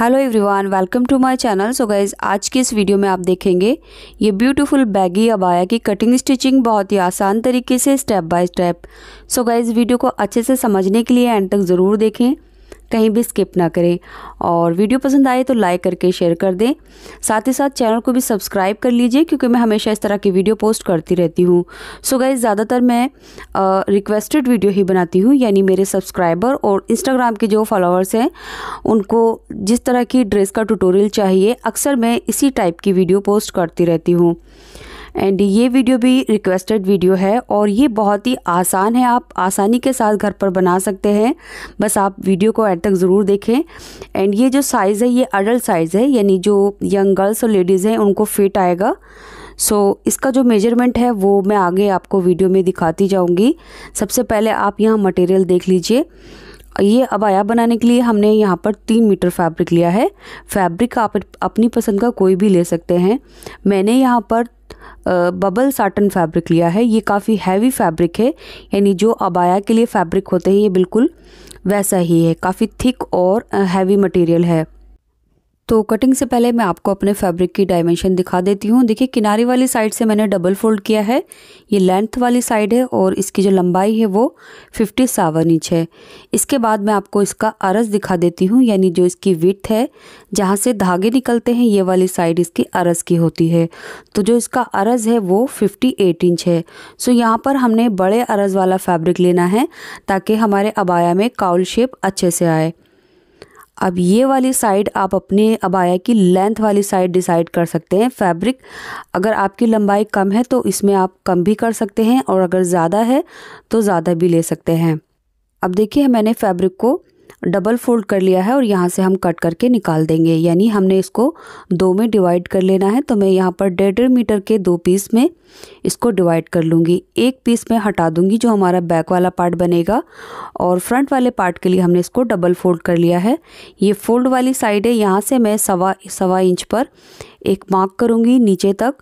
hello everyone welcome to my channel so guys आज की इस वीडियो में आप देखेंगे ये ब्यूटीफुल बैगी अबाया की कटिंग स्टिचिंग बहुत ही आसान तरीके से step by step so guys video को अच्छे से समझने के लिए एंड तक ज़रूर देखें कहीं भी स्किप ना करें और वीडियो पसंद आए तो लाइक करके शेयर कर दें साथ ही साथ चैनल को भी सब्सक्राइब कर लीजिए क्योंकि मैं हमेशा इस तरह की वीडियो पोस्ट करती रहती हूँ सो गाइज ज़्यादातर मैं रिक्वेस्टेड वीडियो ही बनाती हूँ यानी मेरे सब्सक्राइबर और इंस्टाग्राम के जो फॉलोअर्स हैं उनको जिस तरह की ड्रेस का ट्यूटोरियल चाहिए अक्सर मैं इसी टाइप की वीडियो पोस्ट करती रहती हूँ एंड ये वीडियो भी रिक्वेस्टेड वीडियो है और ये बहुत ही आसान है आप आसानी के साथ घर पर बना सकते हैं बस आप वीडियो को एड तक ज़रूर देखें एंड ये जो साइज़ है ये अडल्ट साइज़ है यानी जो यंग गर्ल्स और लेडीज़ हैं उनको फिट आएगा सो so, इसका जो मेजरमेंट है वो मैं आगे आपको वीडियो में दिखाती जाऊँगी सबसे पहले आप यहाँ मटेरियल देख लीजिए ये अबाया बनाने के लिए हमने यहाँ पर तीन मीटर फैब्रिक लिया है फैब्रिक आप अपनी पसंद का कोई भी ले सकते हैं मैंने यहाँ पर बबल साटन फैब्रिक लिया है ये काफ़ी हैवी फैब्रिक है यानी जो अबाया के लिए फैब्रिक होते हैं ये बिल्कुल वैसा ही है काफ़ी थिक और हैवी मटेरियल है तो कटिंग से पहले मैं आपको अपने फैब्रिक की डायमेंशन दिखा देती हूँ देखिए किनारे वाली साइड से मैंने डबल फोल्ड किया है ये लेंथ वाली साइड है और इसकी जो लंबाई है वो फिफ्टी सावन इंच है इसके बाद मैं आपको इसका अरस दिखा देती हूँ यानी जो इसकी विथ है जहाँ से धागे निकलते हैं ये वाली साइड इसकी अरस की होती है तो जो इसका अरस है वो फिफ्टी इंच है सो यहाँ पर हमने बड़े अरस वाला फैब्रिक लेना है ताकि हमारे अबाया में काउल शेप अच्छे से आए अब ये वाली साइड आप अपने अबाया की लेंथ वाली साइड डिसाइड कर सकते हैं फैब्रिक अगर आपकी लंबाई कम है तो इसमें आप कम भी कर सकते हैं और अगर ज़्यादा है तो ज़्यादा भी ले सकते हैं अब देखिए मैंने फैब्रिक को डबल फोल्ड कर लिया है और यहाँ से हम कट करके निकाल देंगे यानी हमने इसको दो में डिवाइड कर लेना है तो मैं यहाँ पर डेढ़ डेढ़ मीटर के दो पीस में इसको डिवाइड कर लूँगी एक पीस में हटा दूँगी जो हमारा बैक वाला पार्ट बनेगा और फ्रंट वाले पार्ट के लिए हमने इसको डबल फोल्ड कर लिया है ये फोल्ड वाली साइड है यहाँ से मैं सवा सवा इंच पर एक मार्क करूँगी नीचे तक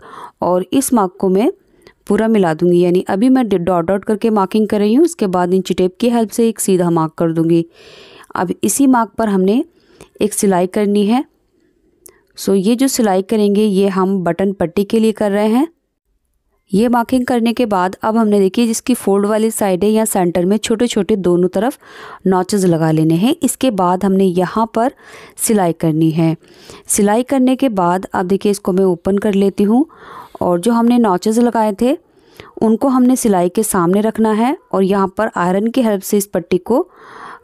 और इस मार्क को मैं पूरा मिला दूंगी यानी अभी मैं डॉट डॉट करके मार्किंग कर रही हूँ उसके बाद इंच टेप की हेल्प से एक सीधा मार्क कर दूंगी अब इसी मार्क पर हमने एक सिलाई करनी है सो ये जो सिलाई करेंगे ये हम बटन पट्टी के लिए कर रहे हैं ये मार्किंग करने के बाद अब हमने देखिए जिसकी फोल्ड वाली साइड है या सेंटर में छोटे छोटे दोनों तरफ नॉचेज लगा लेने हैं इसके बाद हमने यहाँ पर सिलाई करनी है सिलाई करने के बाद अब देखिए इसको मैं ओपन कर लेती हूँ और जो हमने नॉचेज लगाए थे उनको हमने सिलाई के सामने रखना है और यहाँ पर आयरन की हेल्प से इस पट्टी को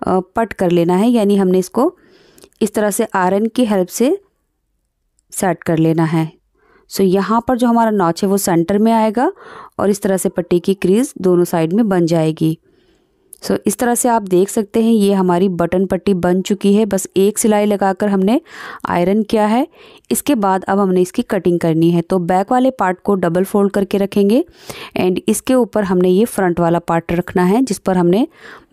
पट कर लेना है यानी हमने इसको इस तरह से आयरन की हेल्प से सेट कर लेना है सो so, यहाँ पर जो हमारा नॉच है वो सेंटर में आएगा और इस तरह से पट्टी की क्रीज दोनों साइड में बन जाएगी सो so, इस तरह से आप देख सकते हैं ये हमारी बटन पट्टी बन चुकी है बस एक सिलाई लगाकर हमने आयरन किया है इसके बाद अब हमने इसकी कटिंग करनी है तो बैक वाले पार्ट को डबल फोल्ड करके रखेंगे एंड इसके ऊपर हमने ये फ्रंट वाला पार्ट रखना है जिस पर हमने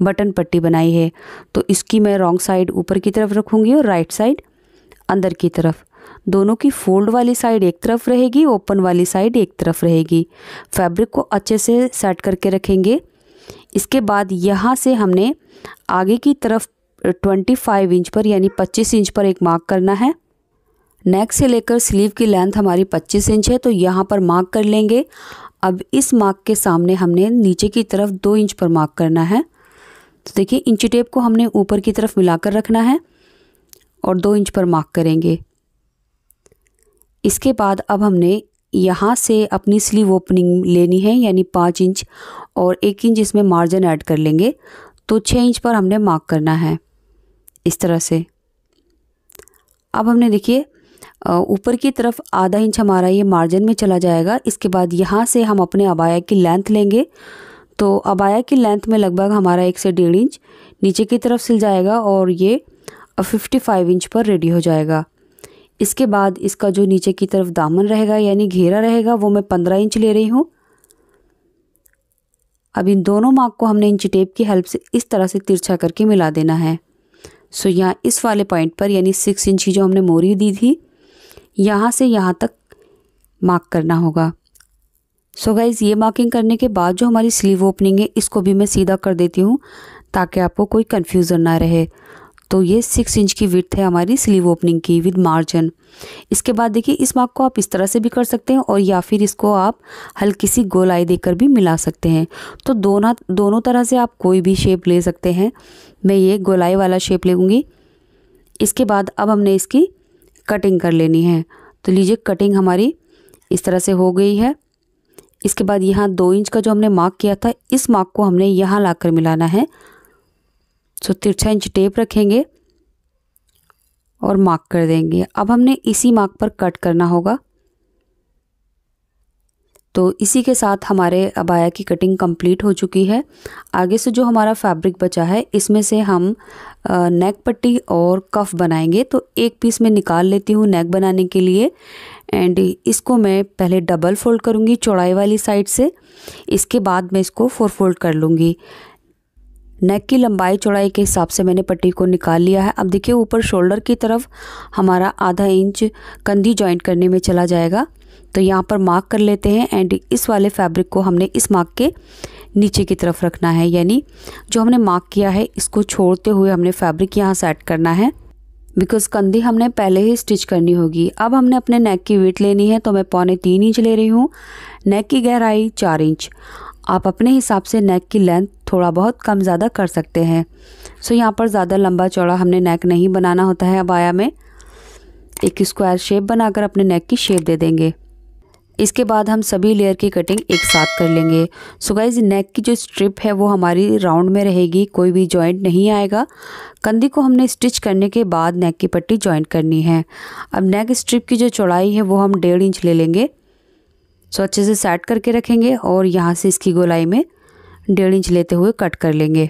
बटन पट्टी बनाई है तो इसकी मैं रॉन्ग साइड ऊपर की तरफ रखूँगी और राइट साइड अंदर की तरफ दोनों की फोल्ड वाली साइड एक तरफ रहेगी ओपन वाली साइड एक तरफ रहेगी फैब्रिक को अच्छे से सेट करके रखेंगे इसके बाद यहाँ से हमने आगे की तरफ 25 इंच पर यानी 25 इंच पर एक मार्क करना है नेक से लेकर स्लीव की लेंथ हमारी 25 इंच है तो यहाँ पर मार्क कर लेंगे अब इस मार्क के सामने हमने नीचे की तरफ दो इंच पर मार्क करना है तो देखिए इंची टेप को हमने ऊपर की तरफ मिलाकर रखना है और दो इंच पर मार्क करेंगे इसके बाद अब हमने यहाँ से अपनी स्लीव ओपनिंग लेनी है यानी पाँच इंच और एक इंच इसमें मार्जिन ऐड कर लेंगे तो छः इंच पर हमने मार्क करना है इस तरह से अब हमने देखिए ऊपर की तरफ आधा इंच हमारा ये मार्जिन में चला जाएगा इसके बाद यहाँ से हम अपने अबाया की लेंथ लेंगे तो अबाया की लेंथ में लगभग हमारा एक से डेढ़ इंच नीचे की तरफ सिल जाएगा और ये फिफ्टी फाइव इंच पर रेडी हो जाएगा इसके बाद इसका जो नीचे की तरफ दामन रहेगा यानी घेरा रहेगा वो मैं पंद्रह इंच ले रही हूँ अब इन दोनों मार्क को हमने इंच टेप की हेल्प से इस तरह से तिरछा करके मिला देना है सो यहाँ इस वाले पॉइंट पर यानी सिक्स इंच की जो हमने मोरी दी थी यहाँ से यहाँ तक मार्क करना होगा सो so गाइज़ ये मार्किंग करने के बाद जो हमारी स्लीव ओपनिंग है इसको भी मैं सीधा कर देती हूँ ताकि आपको कोई कन्फ्यूज़न ना रहे तो ये सिक्स इंच की विथ है हमारी स्लीव ओपनिंग की विद मार्जिन इसके बाद देखिए इस मार्क को आप इस तरह से भी कर सकते हैं और या फिर इसको आप हल्की सी गोलाई देकर भी मिला सकते हैं तो दोनों दोनों तरह से आप कोई भी शेप ले सकते हैं मैं ये गोलाई वाला शेप लेंगी इसके बाद अब हमने इसकी कटिंग कर लेनी है तो लीजिए कटिंग हमारी इस तरह से हो गई है इसके बाद यहाँ दो इंच का जो हमने मार्क किया था इस मार्क को हमने यहाँ लाकर मिलाना है सो तिरछा इंच टेप रखेंगे और मार्क कर देंगे अब हमने इसी मार्क पर कट करना होगा तो इसी के साथ हमारे अबाया की कटिंग कंप्लीट हो चुकी है आगे से जो हमारा फैब्रिक बचा है इसमें से हम नेक पट्टी और कफ बनाएंगे तो एक पीस में निकाल लेती हूँ नेक बनाने के लिए एंड इसको मैं पहले डबल फोल्ड करूँगी चौड़ाई वाली साइड से इसके बाद मैं इसको फोर फोल्ड कर लूँगी नेक की लंबाई चौड़ाई के हिसाब से मैंने पट्टी को निकाल लिया है अब देखिए ऊपर शोल्डर की तरफ हमारा आधा इंच कंधी जॉइंट करने में चला जाएगा तो यहाँ पर मार्क कर लेते हैं एंड इस वाले फैब्रिक को हमने इस मार्क के नीचे की तरफ रखना है यानी जो हमने मार्क किया है इसको छोड़ते हुए हमने फैब्रिक यहाँ सेट करना है बिकॉज कंधी हमने पहले ही स्टिच करनी होगी अब हमने अपने नेक की वेट लेनी है तो मैं पौने तीन इंच ले रही हूँ नेक की गहराई चार इंच आप अपने हिसाब से नेक की लेंथ थोड़ा बहुत कम ज़्यादा कर सकते हैं सो यहाँ पर ज़्यादा लंबा चौड़ा हमने नेक नहीं बनाना होता है अबाया में एक स्क्वायर शेप बनाकर अपने नेक की शेप दे देंगे इसके बाद हम सभी लेयर की कटिंग एक साथ कर लेंगे सो गाइज नेक की जो स्ट्रिप है वो हमारी राउंड में रहेगी कोई भी जॉइंट नहीं आएगा कंधी को हमने स्टिच करने के बाद नेक की पट्टी जॉइंट करनी है अब नेक स्ट्रिप की जो चौड़ाई है वो हम डेढ़ इंच ले लेंगे सो अच्छे से सेट करके रखेंगे और यहाँ से इसकी गोलाई में डेढ़ इंच लेते हुए कट कर लेंगे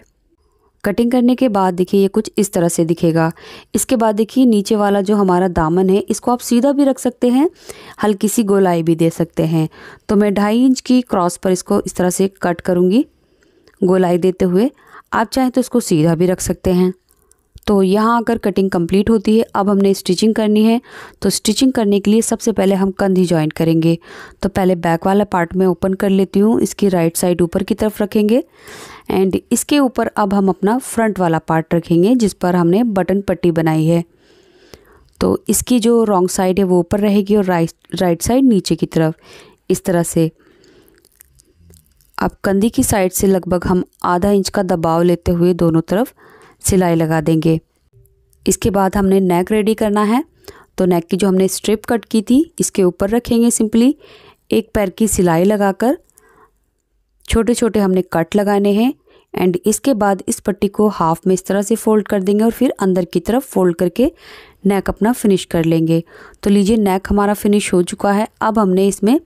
कटिंग करने के बाद देखिए ये कुछ इस तरह से दिखेगा इसके बाद देखिए नीचे वाला जो हमारा दामन है इसको आप सीधा भी रख सकते हैं हल्की सी गोलाई भी दे सकते हैं तो मैं ढाई इंच की क्रॉस पर इसको इस तरह से कट करूँगी गोलाई देते हुए आप चाहें तो इसको सीधा भी रख सकते हैं तो यहाँ आकर कटिंग कंप्लीट होती है अब हमने स्टिचिंग करनी है तो स्टिचिंग करने के लिए सबसे पहले हम कंधी ज्वाइन करेंगे तो पहले बैक वाला पार्ट में ओपन कर लेती हूँ इसकी राइट साइड ऊपर की तरफ रखेंगे एंड इसके ऊपर अब हम अपना फ्रंट वाला पार्ट रखेंगे जिस पर हमने बटन पट्टी बनाई है तो इसकी जो रॉन्ग साइड है वो ऊपर रहेगी और राइट राइट साइड नीचे की तरफ इस तरह से अब कंधी की साइड से लगभग हम आधा इंच का दबाव लेते हुए दोनों तरफ सिलाई लगा देंगे इसके बाद हमने नेक रेडी करना है तो नेक की जो हमने स्ट्रिप कट की थी इसके ऊपर रखेंगे सिंपली एक पैर की सिलाई लगाकर छोटे छोटे हमने कट लगाने हैं एंड इसके बाद इस पट्टी को हाफ में इस तरह से फोल्ड कर देंगे और फिर अंदर की तरफ फोल्ड करके नेक अपना फिनिश कर लेंगे तो लीजिए नेक हमारा फिनिश हो चुका है अब हमने इसमें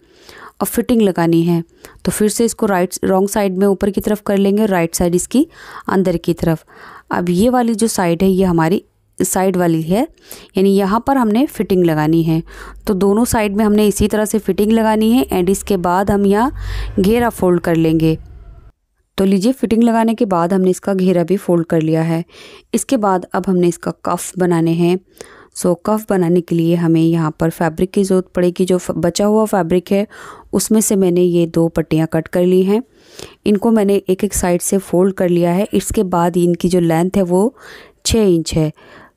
और फिटिंग लगानी है तो फिर से इसको राइट रॉन्ग साइड में ऊपर की तरफ कर लेंगे और राइट साइड इसकी अंदर की तरफ अब ये वाली जो साइड है ये हमारी साइड वाली है यानी यहाँ पर हमने फिटिंग लगानी है तो दोनों साइड में हमने इसी तरह से फिटिंग लगानी है एंड इसके बाद हम यहाँ घेरा फोल्ड कर लेंगे तो लीजिए फिटिंग लगाने के बाद हमने इसका घेरा भी फोल्ड कर लिया है इसके बाद अब हमने इसका कफ बनाने हैं सो कफ बनाने के लिए हमें यहाँ पर फैब्रिक की ज़रूरत पड़ेगी जो बचा हुआ फैब्रिक है उसमें से मैंने ये दो पट्टियाँ कट कर ली हैं इनको मैंने एक एक साइड से फोल्ड कर लिया है इसके बाद इनकी जो लेंथ है वो छः इंच है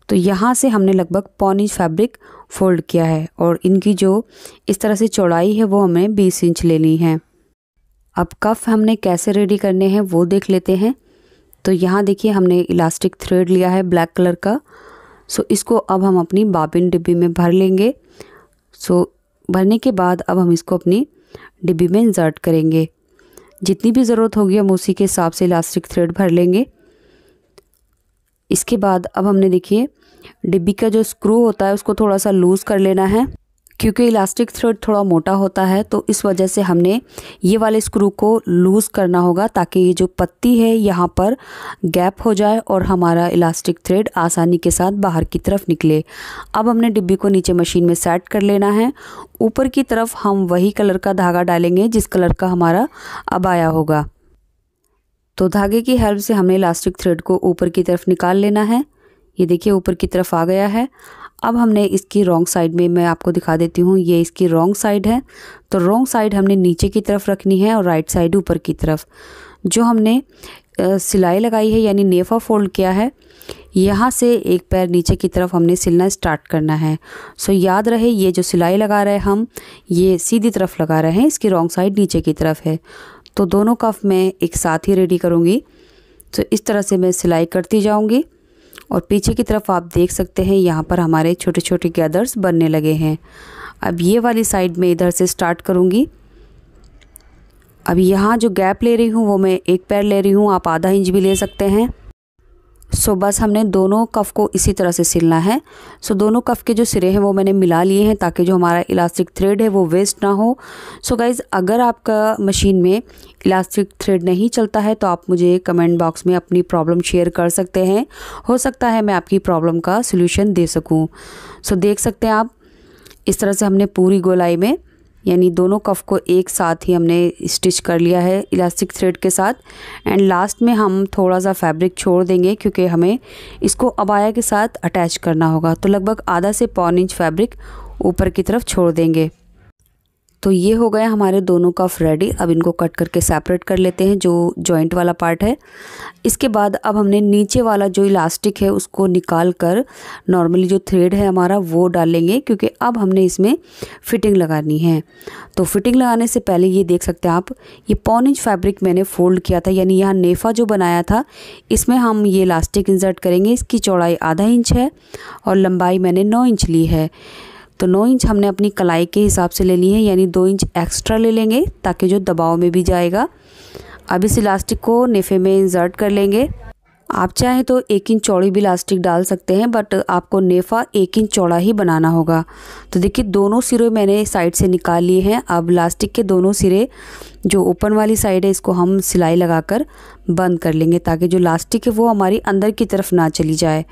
तो यहाँ से हमने लगभग पौन इंच फैब्रिक फोल्ड किया है और इनकी जो इस तरह से चौड़ाई है वो हमें बीस इंच लेनी है अब कफ हमने कैसे रेडी करने हैं वो देख लेते हैं तो यहाँ देखिए हमने इलास्टिक थ्रेड लिया है ब्लैक कलर का सो इसको अब हम अपनी बाबिन डिब्बी में भर लेंगे सो भरने के बाद अब हम इसको अपनी डिब्बी में इंसर्ट करेंगे जितनी भी ज़रूरत होगी हम उसी के हिसाब से इलास्टिक थ्रेड भर लेंगे इसके बाद अब हमने देखिए डिब्बी का जो स्क्रू होता है उसको थोड़ा सा लूज़ कर लेना है क्योंकि इलास्टिक थ्रेड थोड़ा मोटा होता है तो इस वजह से हमने ये वाले स्क्रू को लूज़ करना होगा ताकि ये जो पत्ती है यहाँ पर गैप हो जाए और हमारा इलास्टिक थ्रेड आसानी के साथ बाहर की तरफ निकले अब हमने डिब्बी को नीचे मशीन में सेट कर लेना है ऊपर की तरफ हम वही कलर का धागा डालेंगे जिस कलर का हमारा अब आया होगा तो धागे की हेल्प से हमने इलास्टिक थ्रेड को ऊपर की तरफ निकाल लेना है ये देखिए ऊपर की तरफ आ गया है अब हमने इसकी रॉन्ग साइड में मैं आपको दिखा देती हूँ ये इसकी रॉन्ग साइड है तो रॉन्ग साइड हमने नीचे की तरफ रखनी है और राइट साइड ऊपर की तरफ जो हमने सिलाई लगाई है यानी नेफा फोल्ड किया है यहाँ से एक पैर नीचे की तरफ हमने सिलना स्टार्ट करना है सो याद रहे ये जो सिलाई लगा रहे हैं हम ये सीधी तरफ लगा रहे हैं इसकी रॉन्ग साइड नीचे की तरफ है तो दोनों कफ मैं एक साथ ही रेडी करूँगी तो इस तरह से मैं सिलाई करती जाऊँगी और पीछे की तरफ आप देख सकते हैं यहाँ पर हमारे छोटे छोटे गैदर्स बनने लगे हैं अब ये वाली साइड में इधर से स्टार्ट करूँगी अब यहाँ जो गैप ले रही हूँ वो मैं एक पैर ले रही हूँ आप आधा इंच भी ले सकते हैं सो बस हमने दोनों कफ़ को इसी तरह से सिलना है सो दोनों कफ़ के जो सिरे हैं वो मैंने मिला लिए हैं ताकि जो हमारा इलास्टिक थ्रेड है वो वेस्ट ना हो सो गाइज़ अगर आपका मशीन में इलास्टिक थ्रेड नहीं चलता है तो आप मुझे कमेंट बॉक्स में अपनी प्रॉब्लम शेयर कर सकते हैं हो सकता है मैं आपकी प्रॉब्लम का सोल्यूशन दे सकूँ सो देख सकते हैं आप इस तरह से हमने पूरी गोलाई में यानी दोनों कफ़ को एक साथ ही हमने स्टिच कर लिया है इलास्टिक थ्रेड के साथ एंड लास्ट में हम थोड़ा सा फैब्रिक छोड़ देंगे क्योंकि हमें इसको अबाया के साथ अटैच करना होगा तो लगभग आधा से पौन इंच फैब्रिक ऊपर की तरफ छोड़ देंगे तो ये हो गया हमारे दोनों कफ रेडी अब इनको कट करके सेपरेट कर लेते हैं जो जॉइंट वाला पार्ट है इसके बाद अब हमने नीचे वाला जो इलास्टिक है उसको निकाल कर नॉर्मली जो थ्रेड है हमारा वो डालेंगे क्योंकि अब हमने इसमें फ़िटिंग लगानी है तो फिटिंग लगाने से पहले ये देख सकते हैं आप ये पौन इंच फैब्रिक मैंने फोल्ड किया था यानी यहाँ नेफा जो बनाया था इसमें हम ये इलास्टिक इंसर्ट करेंगे इसकी चौड़ाई आधा इंच है और लंबाई मैंने नौ इंच ली है तो नौ इंच हमने अपनी कलाई के हिसाब से ले ली है यानी दो इंच एक्स्ट्रा ले लेंगे ताकि जो दबाव में भी जाएगा अब इस इलास्टिक को नेफे में इंसर्ट कर लेंगे आप चाहें तो एक इंच चौड़ी भी इलास्टिक डाल सकते हैं बट आपको नेफा एक इंच चौड़ा ही बनाना होगा तो देखिए दोनों सिरे मैंने साइड से निकाल लिए हैं अब इलास्टिक के दोनों सिरे जो ओपन वाली साइड है इसको हम सिलाई लगाकर बंद कर लेंगे ताकि जो इलास्टिक है वो हमारी अंदर की तरफ ना चली जाए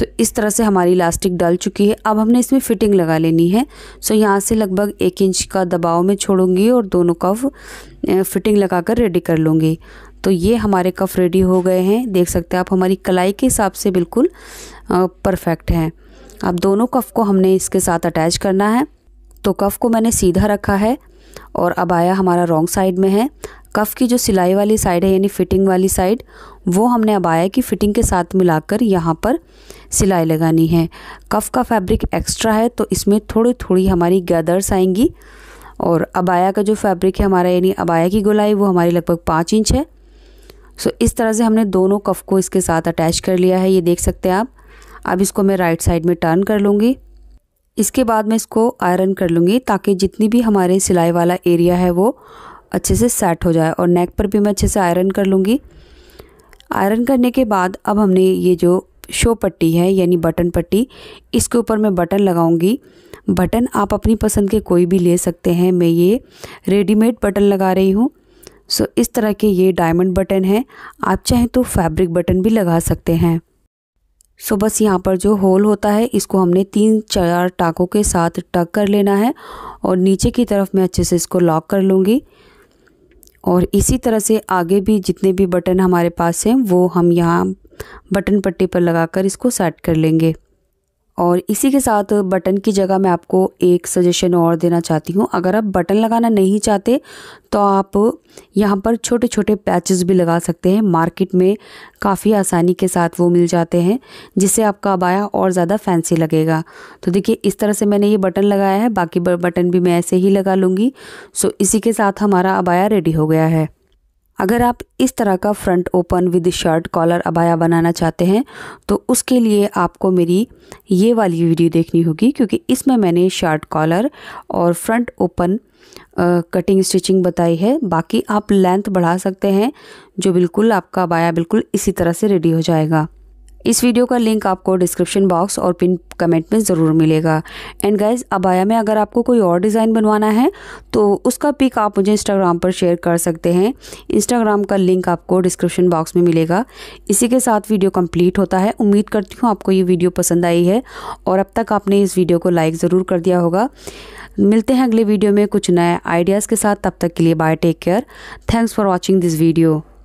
तो इस तरह से हमारी इलास्टिक डल चुकी है अब हमने इसमें फ़िटिंग लगा लेनी है सो यहाँ से लगभग एक इंच का दबाव में छोड़ूंगी और दोनों कफ फिटिंग लगाकर रेडी कर लूँगी तो ये हमारे कफ रेडी हो गए हैं देख सकते हैं आप हमारी कलाई के हिसाब से बिल्कुल परफेक्ट हैं अब दोनों कफ को हमने इसके साथ अटैच करना है तो कफ को मैंने सीधा रखा है और अब आया हमारा रॉन्ग साइड में है कफ़ की जो सिलाई वाली साइड है यानी फिटिंग वाली साइड वो हमने अब आया कि फ़िटिंग के साथ मिलाकर यहाँ पर सिलाई लगानी है कफ़ का फैब्रिक एक्स्ट्रा है तो इसमें थोड़ी थोड़ी हमारी गैदर्स आएंगी और अबाया का जो फैब्रिक है हमारा यानी अबाया की गोलाई वो हमारी लगभग पाँच इंच है सो इस तरह से हमने दोनों कफ़ को इसके साथ अटैच कर लिया है ये देख सकते हैं आप अब इसको मैं राइट साइड में टर्न कर लूँगी इसके बाद मैं इसको आयरन कर लूँगी ताकि जितनी भी हमारे सिलाई वाला एरिया है वो अच्छे से सेट हो जाए और नेक पर भी मैं अच्छे से आयरन कर लूँगी आयरन करने के बाद अब हमने ये जो शो पट्टी है यानी बटन पट्टी इसके ऊपर मैं बटन लगाऊंगी बटन आप अपनी पसंद के कोई भी ले सकते हैं मैं ये रेडीमेड बटन लगा रही हूँ सो इस तरह के ये डायमंड बटन हैं आप चाहें तो फैब्रिक बटन भी लगा सकते हैं सो so, बस यहाँ पर जो होल होता है इसको हमने तीन चार टाकों के साथ टक कर लेना है और नीचे की तरफ मैं अच्छे से इसको लॉक कर लूँगी और इसी तरह से आगे भी जितने भी बटन हमारे पास हैं वो हम यहाँ बटन पट्टी पर लगाकर इसको सेट कर लेंगे और इसी के साथ बटन की जगह मैं आपको एक सजेशन और देना चाहती हूँ अगर आप बटन लगाना नहीं चाहते तो आप यहाँ पर छोटे छोटे पैचेस भी लगा सकते हैं मार्केट में काफ़ी आसानी के साथ वो मिल जाते हैं जिससे आपका अबाया और ज़्यादा फैंसी लगेगा तो देखिए इस तरह से मैंने ये बटन लगाया है बाकी बटन भी मैं ऐसे ही लगा लूँगी सो इसी के साथ हमारा अबाया रेडी हो गया है अगर आप इस तरह का front open with shirt collar अबाया बनाना चाहते हैं तो उसके लिए आपको मेरी ये वाली वीडियो देखनी होगी क्योंकि इसमें मैंने शर्ट कॉलर और फ्रंट ओपन कटिंग स्टिचिंग बताई है बाकी आप लेंथ बढ़ा सकते हैं जो बिल्कुल आपका अबाया बिल्कुल इसी तरह से रेडी हो जाएगा इस वीडियो का लिंक आपको डिस्क्रिप्शन बॉक्स और पिन कमेंट में ज़रूर मिलेगा एंड गाइज अबाया में अगर आपको कोई और डिज़ाइन बनवाना है तो उसका पिक आप मुझे इंस्टाग्राम पर शेयर कर सकते हैं इंस्टाग्राम का लिंक आपको डिस्क्रिप्शन बॉक्स में मिलेगा इसी के साथ वीडियो कम्प्लीट होता है उम्मीद करती हूँ आपको ये वीडियो पसंद आई है और अब तक आपने इस वीडियो को लाइक ज़रूर कर दिया होगा मिलते हैं अगले वीडियो में कुछ नए आइडियाज़ के साथ तब तक के लिए bye take care thanks for watching this video